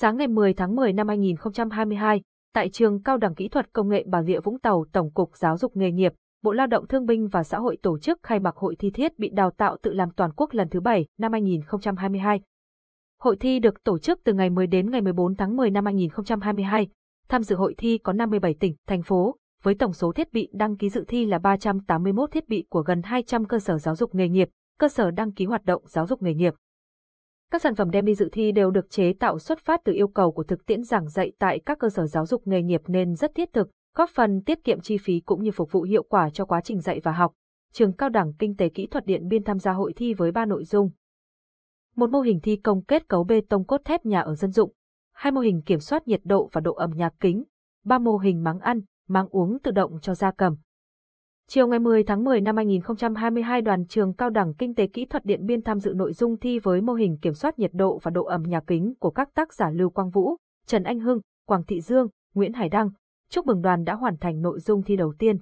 Sáng ngày 10 tháng 10 năm 2022, tại trường Cao đẳng Kỹ thuật Công nghệ Bà Rịa Vũng Tàu, Tổng cục Giáo dục nghề nghiệp, Bộ Lao động Thương binh và Xã hội tổ chức khai mạc hội thi thiết bị đào tạo tự làm toàn quốc lần thứ 7 năm 2022. Hội thi được tổ chức từ ngày 10 đến ngày 14 tháng 10 năm 2022. Tham dự hội thi có 57 tỉnh, thành phố, với tổng số thiết bị đăng ký dự thi là 381 thiết bị của gần 200 cơ sở giáo dục nghề nghiệp, cơ sở đăng ký hoạt động giáo dục nghề nghiệp. Các sản phẩm đem đi dự thi đều được chế tạo xuất phát từ yêu cầu của thực tiễn giảng dạy tại các cơ sở giáo dục nghề nghiệp nên rất thiết thực, góp phần tiết kiệm chi phí cũng như phục vụ hiệu quả cho quá trình dạy và học. Trường Cao đẳng Kinh tế Kỹ thuật Điện Biên tham gia hội thi với 3 nội dung. Một mô hình thi công kết cấu bê tông cốt thép nhà ở dân dụng, hai mô hình kiểm soát nhiệt độ và độ ẩm nhà kính, ba mô hình máng ăn, máng uống tự động cho gia cầm, Chiều ngày 10 tháng 10 năm 2022 đoàn trường cao đẳng kinh tế kỹ thuật Điện Biên tham dự nội dung thi với mô hình kiểm soát nhiệt độ và độ ẩm nhà kính của các tác giả Lưu Quang Vũ, Trần Anh Hưng, Quảng Thị Dương, Nguyễn Hải Đăng. Chúc mừng đoàn đã hoàn thành nội dung thi đầu tiên.